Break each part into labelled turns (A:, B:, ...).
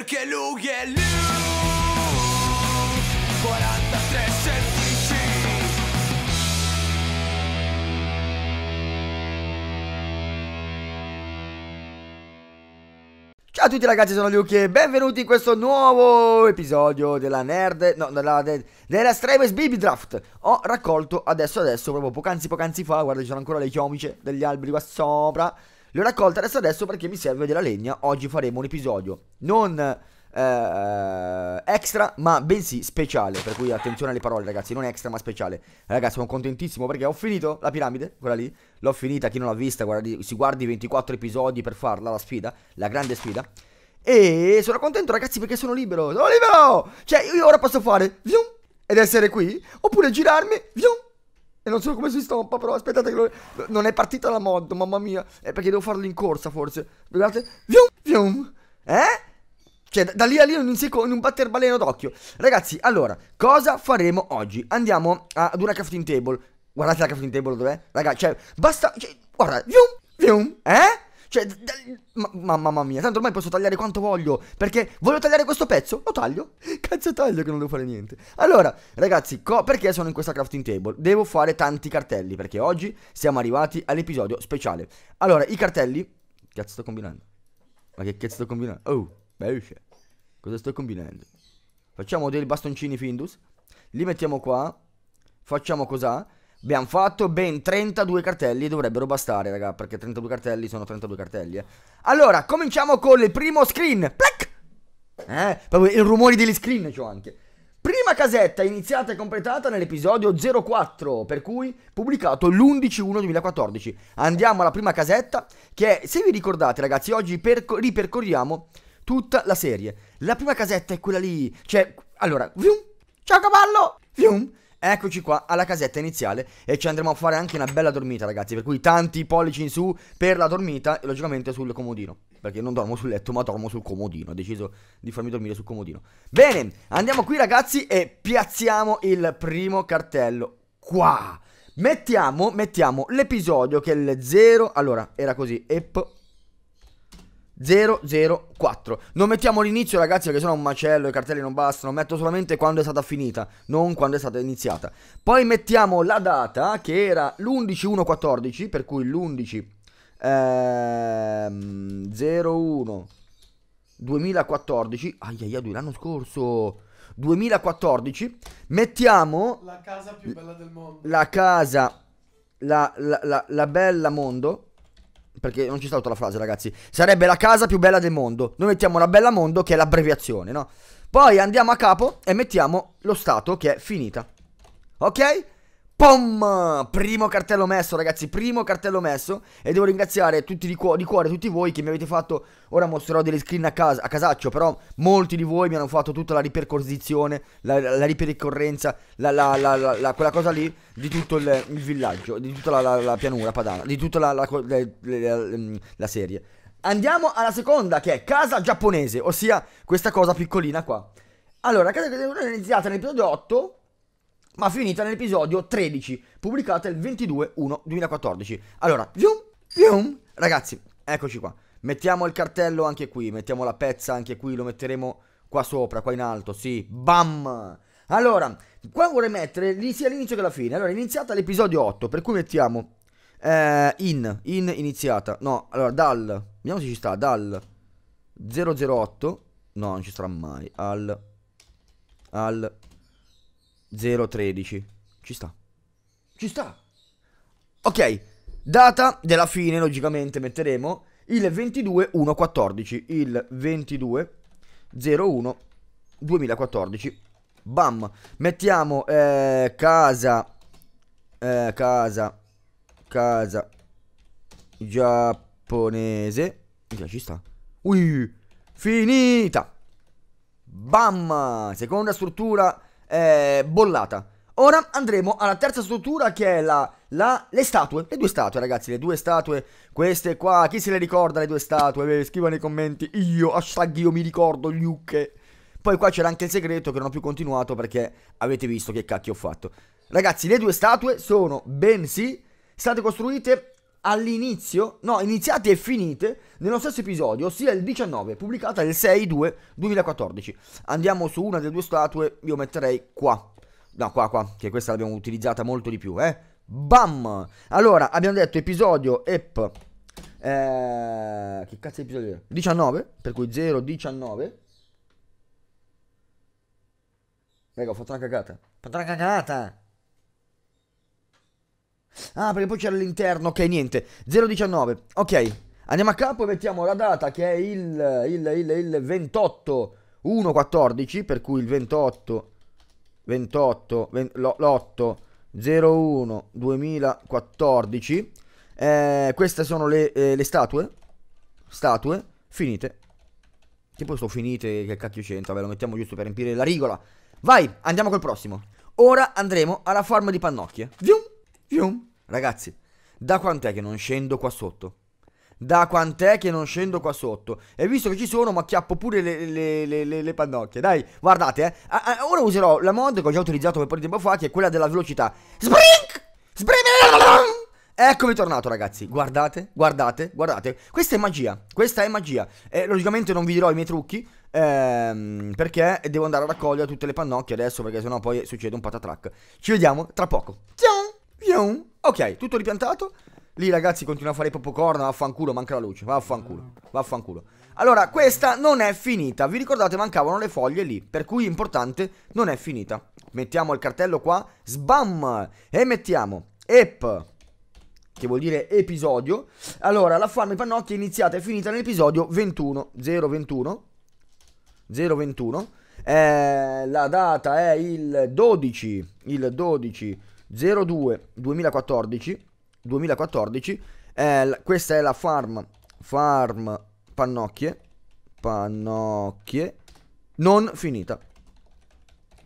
A: perché lui è lui 43 semplici Ciao a tutti ragazzi, sono Luke e benvenuti in questo nuovo episodio della Nerd, no, della, de, della Stravis Baby Draft Ho raccolto adesso adesso, proprio poc'anzi poc'anzi fa, guarda ci sono ancora le chiomice degli alberi qua sopra L'ho raccolta adesso adesso perché mi serve della legna. Oggi faremo un episodio non eh, extra, ma bensì speciale. Per cui attenzione alle parole, ragazzi. Non extra, ma speciale. Ragazzi, sono contentissimo perché ho finito la piramide, quella lì. L'ho finita, chi non l'ha vista, guardi, si guardi 24 episodi per farla, la sfida, la grande sfida. E sono contento, ragazzi, perché sono libero. Sono libero! Cioè, io ora posso fare... Ed essere qui, oppure girarmi... E non so come si stompa, però aspettate che lo... non è partita la mod, mamma mia. È eh, perché devo farlo in corsa, forse. Guardate. Vium, vium. Eh? Cioè, da, da lì a lì in un, seco, in un batter baleno d'occhio. Ragazzi, allora, cosa faremo oggi? Andiamo a, ad una crafting table. Guardate la crafting table dov'è? Ragazzi, cioè, basta... Cioè, guarda, vium, vium, eh? Cioè, ma, ma, mamma mia, tanto ormai posso tagliare quanto voglio. Perché voglio tagliare questo pezzo? Lo taglio. Cazzo taglio che non devo fare niente. Allora, ragazzi, perché sono in questa crafting table? Devo fare tanti cartelli, perché oggi siamo arrivati all'episodio speciale. Allora, i cartelli... Cazzo sto combinando? Ma che cazzo sto combinando? Oh, belce. Cosa sto combinando? Facciamo dei bastoncini Findus. Li mettiamo qua. Facciamo cos'ha. Abbiamo fatto ben 32 cartelli, dovrebbero bastare raga, perché 32 cartelli sono 32 cartelli eh. Allora, cominciamo con il primo screen Plac! Eh, proprio i rumori degli screen c'ho anche Prima casetta iniziata e completata nell'episodio 04, per cui pubblicato l'11-1-2014. Andiamo alla prima casetta, che è, se vi ricordate ragazzi, oggi ripercorriamo tutta la serie. La prima casetta è quella lì, cioè, allora, vium, ciao cavallo, vium, Eccoci qua alla casetta iniziale e ci andremo a fare anche una bella dormita ragazzi Per cui tanti pollici in su per la dormita e logicamente sul comodino Perché non dormo sul letto ma dormo sul comodino Ho deciso di farmi dormire sul comodino Bene, andiamo qui ragazzi e piazziamo il primo cartello Qua Mettiamo, mettiamo l'episodio che è il 0 Allora, era così, ep 004 Non mettiamo l'inizio ragazzi perché sennò un macello, i cartelli non bastano Metto solamente quando è stata finita, non quando è stata iniziata Poi mettiamo la data che era l'11.1.14 Per cui l'11 ehm, 01 2014 Aiaia, ai, l'anno scorso 2014 Mettiamo La casa più bella del mondo La casa La, la, la, la bella mondo perché non ci sta tutta la frase, ragazzi. Sarebbe la casa più bella del mondo. Noi mettiamo la bella mondo, che è l'abbreviazione, no? Poi andiamo a capo e mettiamo lo stato che è finita. Ok? POM! Primo cartello messo, ragazzi, primo cartello messo. E devo ringraziare tutti di, cuo di, cuore, tutti voi che mi avete fatto. Ora mostrerò delle screen a, casa, a casaccio, però molti di voi mi hanno fatto tutta la ripercorsizione, la, la, la ripercorrenza, la, la, quella cosa lì di tutto il, il villaggio, di tutta la, pianura padana, di tutta la serie. Andiamo alla seconda, che è casa giapponese, ossia questa cosa piccolina qua. Allora, la casa giapponese è iniziata nell'episodio 8 ma finita nell'episodio 13, pubblicata il 22-1-2014. Allora, vium, vium, ragazzi, eccoci qua. Mettiamo il cartello anche qui, mettiamo la pezza anche qui, lo metteremo qua sopra, qua in alto, sì, bam! Allora, qua vorrei mettere sia l'inizio che la fine. Allora, iniziata l'episodio 8, per cui mettiamo eh, in, in iniziata. No, allora, dal, vediamo se ci sta, dal 008, no, non ci sarà mai, al, al 013. Ci sta. Ci sta. Ok, data della fine, logicamente metteremo il 22 1 14, il 22 01 2014. Bam, mettiamo eh, casa eh, casa casa giapponese. Già ci sta. Ui, finita. Bam, seconda struttura eh, bollata. Ora andremo alla terza struttura che è la, la, le statue, le due statue ragazzi, le due statue, queste qua, chi se le ricorda le due statue? Beh, scriva nei commenti, io, hashtag io mi ricordo, Luke. Poi qua c'era anche il segreto che non ho più continuato perché avete visto che cacchio ho fatto. Ragazzi, le due statue sono bensì state costruite all'inizio, no, iniziate e finite nello stesso episodio, ossia il 19, pubblicata il 6-2-2014. Andiamo su una delle due statue, io metterei qua. No, qua, qua, che questa l'abbiamo utilizzata molto di più, eh. Bam! Allora, abbiamo detto episodio EP. Eh, che cazzo di episodio è? 19, per cui 0-19. Raga, ho fatto una cagata. Ho fatto una cagata! Ah, perché poi c'era l'interno, ok, niente. 019, ok. Andiamo a capo e mettiamo la data che è il, il, il, il 28 1 per cui il 28 28 l'8 01 2014. Eh, queste sono le, eh, le statue. Statue finite. Che poi sono finite, che cacchio c'entra, ve lo mettiamo giusto per riempire la rigola. Vai, andiamo col prossimo. Ora andremo alla forma di pannocchie. Vium, vium. Ragazzi, da quant'è che non scendo qua sotto? Da quant'è che non scendo qua sotto? E visto che ci sono, ma chiappo pure le, le, le, le pannocchie. Dai, guardate, eh. A, ah, a, ah, ora userò la mod che ho già utilizzato per po' di tempo fa, che è quella della velocità. Sprink! Sprink! Eccomi tornato ragazzi, guardate, guardate, guardate Questa è magia, questa è magia eh, Logicamente non vi dirò i miei trucchi ehm, Perché devo andare a raccogliere tutte le pannocchie adesso Perché sennò poi succede un patatrack Ci vediamo tra poco Ciao, ciao Ok, tutto ripiantato. Lì ragazzi continua a fare popcorn, vaffanculo, manca la luce, vaffanculo, vaffanculo. Allora, questa non è finita, vi ricordate mancavano le foglie lì, per cui importante, non è finita. Mettiamo il cartello qua, sbam, e mettiamo ep, che vuol dire episodio. Allora, la farm pannocchi è iniziata e finita nell'episodio 21, 021, 021. Eh, la data è il 12, il 12 02 2014, 2014 eh, questa è la farm, farm pannocchie, pannocchie, non finita.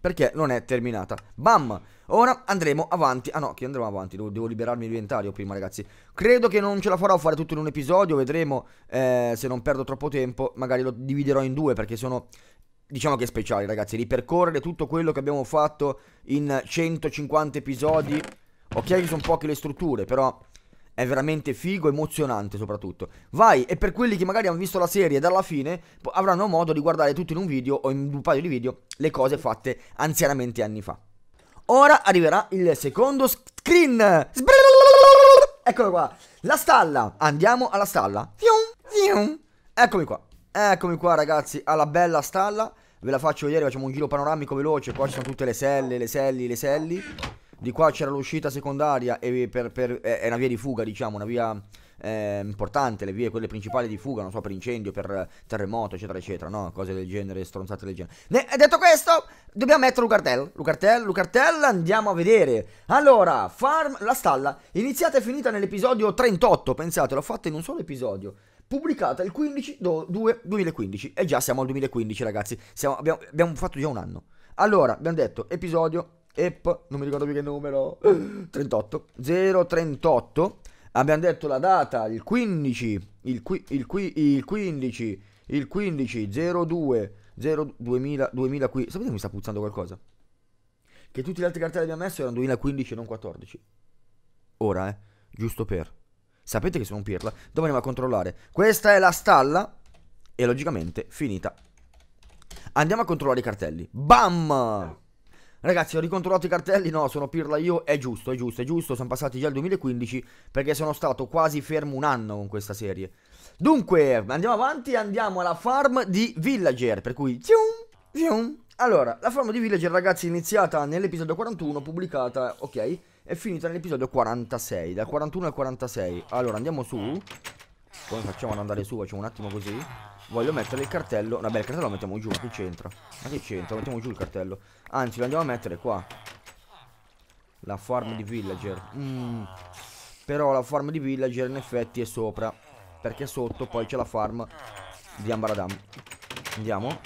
A: Perché non è terminata. Bam! Ora andremo avanti. Ah no, che andremo avanti? Devo, devo liberarmi di inventario prima, ragazzi. Credo che non ce la farò a fare tutto in un episodio. Vedremo eh, se non perdo troppo tempo. Magari lo dividerò in due perché sono diciamo che è speciale ragazzi, ripercorrere tutto quello che abbiamo fatto in 150 episodi. Ok che sono poche le strutture, però è veramente figo, emozionante soprattutto. Vai, e per quelli che magari hanno visto la serie dalla fine, avranno modo di guardare tutto in un video o in un paio di video le cose fatte anzianamente anni fa. Ora arriverà il secondo screen. Eccolo qua. La stalla. Andiamo alla stalla. Eccomi qua. Eccomi qua ragazzi, alla bella stalla. Ve la faccio vedere, facciamo un giro panoramico veloce. Qua ci sono tutte le selle, le selli, le selli. Di qua c'era l'uscita secondaria e per, per, eh, è una via di fuga, diciamo, una via eh, importante, le vie, quelle principali di fuga, non so, per incendio, per terremoto, eccetera, eccetera, no? Cose del genere, stronzate del genere. Ne, eh, detto questo, dobbiamo mettere Lucartel, Lucartel, Lucartel, andiamo a vedere. Allora, farm, la stalla, iniziata e finita nell'episodio 38, pensate, l'ho fatta in un solo episodio pubblicata il 15-2-2015 e già siamo al 2015 ragazzi, siamo, abbiamo, abbiamo, fatto già un anno. Allora, abbiamo detto episodio, ep, non mi ricordo più che numero, 38, 038, abbiamo detto la data, il 15, il, qui, il, il 15, il 15, 02, 0, 2000, 2000 qui, sapete che mi sta puzzando qualcosa? Che tutti gli altri cartelli abbiamo messo erano 2015 e non 14. Ora, eh, giusto per... Sapete che sono un pirla. Dove andiamo a controllare? Questa è la stalla. E logicamente finita. Andiamo a controllare i cartelli. Bam! Ragazzi, ho ricontrollato i cartelli. No, sono pirla io. È giusto, è giusto, è giusto. Sono passati già il 2015. Perché sono stato quasi fermo un anno con questa serie. Dunque, andiamo avanti. Andiamo alla farm di Villager. Per cui... zium, zium. Allora, la farm di Villager, ragazzi, è iniziata nell'episodio 41, pubblicata, ok, è finita nell'episodio 46, dal 41 al 46. Allora, andiamo su. Come facciamo ad andare su? Facciamo un attimo così. Voglio mettere il cartello. Vabbè, il cartello lo mettiamo giù, ma che c'entra? Ma che c'entra? Mettiamo giù il cartello. Anzi, lo andiamo a mettere qua. La farm di villager. Mm. Però la farm di villager in effetti è sopra. Perché sotto poi c'è la farm di Ambaradam. Andiamo.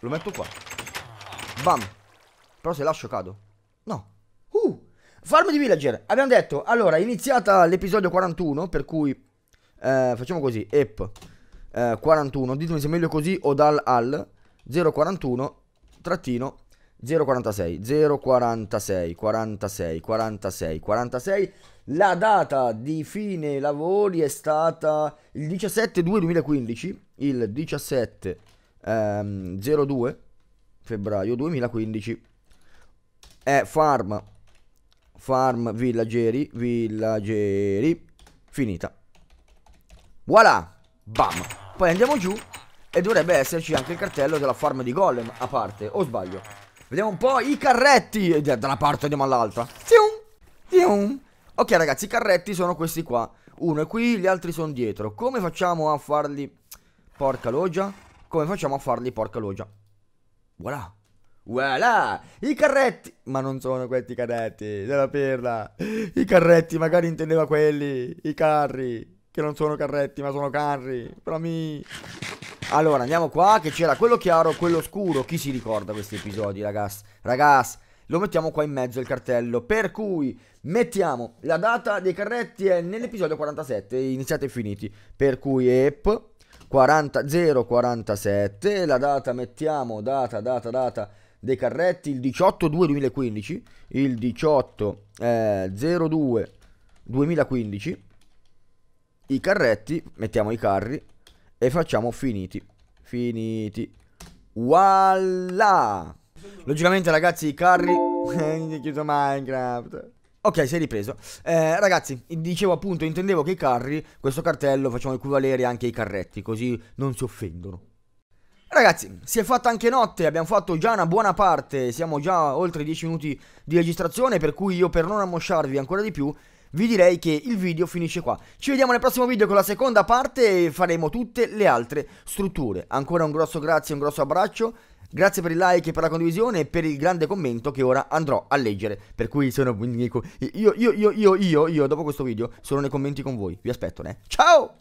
A: Lo metto qua. Bam. Però se lascio cado. Uh, farm di villager. Abbiamo detto, allora, iniziata l'episodio 41, per cui eh, facciamo così, Ep eh, 41, ditemi se è meglio così o dal al 041 trattino 046 046 46 46 46 la data di fine lavori è stata il 17 2 2015 il 17 ehm, 02 febbraio 2015 è farm farm villageri, villageri, finita. Voilà, bam. Poi andiamo giù e dovrebbe esserci anche il cartello della farm di golem a parte, o sbaglio. Vediamo un po' i carretti, eh, da una parte andiamo all'altra. Ok ragazzi, i carretti sono questi qua. Uno è qui, gli altri sono dietro. Come facciamo a farli? Porca loggia. Come facciamo a farli? Porca loggia. Voilà. Voilà! I carretti! Ma non sono questi carretti, della perla! I carretti, magari intendeva quelli, i carri, che non sono carretti ma sono carri, però mi... Allora, andiamo qua, che c'era quello chiaro, quello scuro, chi si ricorda questi episodi, ragazzi? Ragazzi, lo mettiamo qua in mezzo il cartello, per cui mettiamo la data dei carretti è nell'episodio 47, iniziati e finiti, per cui EP... 40, 047, la data mettiamo, data, data, data, dei carretti il 18-2-2015, il 18-02-2015, eh, i carretti, mettiamo i carri e facciamo finiti, finiti, voilà! Logicamente ragazzi i carri, è chiuso Minecraft... Ok, si è ripreso. Eh, ragazzi, dicevo appunto, intendevo che i carri, questo cartello, facciamo equivalere anche ai carretti, così non si offendono. Ragazzi, si è fatta anche notte, abbiamo fatto già una buona parte, siamo già oltre 10 minuti di registrazione, per cui io per non ammosciarvi ancora di più, vi direi che il video finisce qua. Ci vediamo nel prossimo video con la seconda parte e faremo tutte le altre strutture. Ancora un grosso grazie, un grosso abbraccio, grazie per il like e per la condivisione e per il grande commento che ora andrò a leggere. Per cui sono... Ecco, io, io, io, io, io, io, dopo questo video, sono nei commenti con voi. Vi aspetto, eh. Ciao!